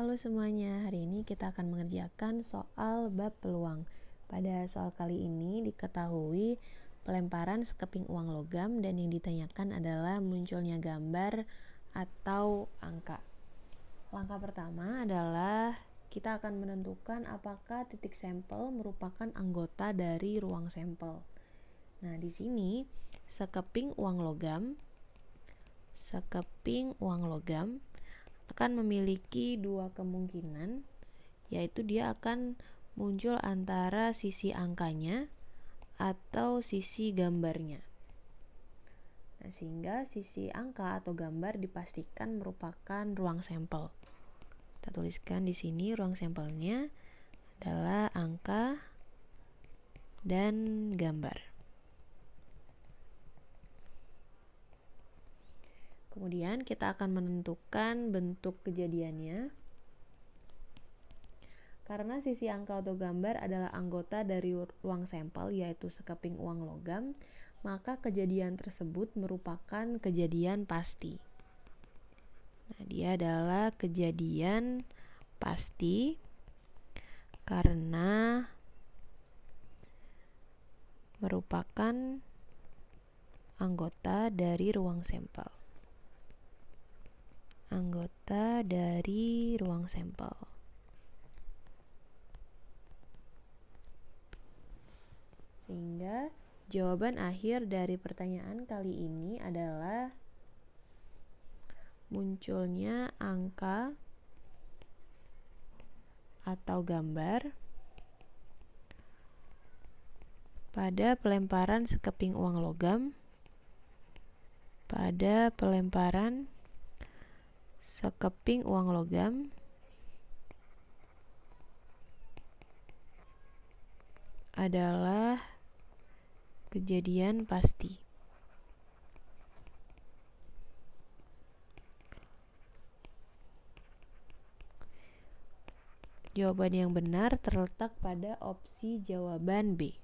Halo semuanya, hari ini kita akan mengerjakan soal bab peluang. Pada soal kali ini diketahui pelemparan sekeping uang logam dan yang ditanyakan adalah munculnya gambar atau angka. Langkah pertama adalah kita akan menentukan apakah titik sampel merupakan anggota dari ruang sampel. Nah, di sini sekeping uang logam sekeping uang logam akan memiliki dua kemungkinan, yaitu dia akan muncul antara sisi angkanya atau sisi gambarnya. Nah, sehingga sisi angka atau gambar dipastikan merupakan ruang sampel. Kita tuliskan di sini ruang sampelnya adalah angka dan gambar. Kemudian kita akan menentukan bentuk kejadiannya. Karena sisi angka atau gambar adalah anggota dari ruang sampel yaitu sekeping uang logam, maka kejadian tersebut merupakan kejadian pasti. Nah, dia adalah kejadian pasti karena merupakan anggota dari ruang sampel anggota dari ruang sampel. Sehingga jawaban akhir dari pertanyaan kali ini adalah munculnya angka atau gambar pada pelemparan sekeping uang logam pada pelemparan sekeping uang logam adalah kejadian pasti. Jawaban yang benar terletak pada opsi jawaban B.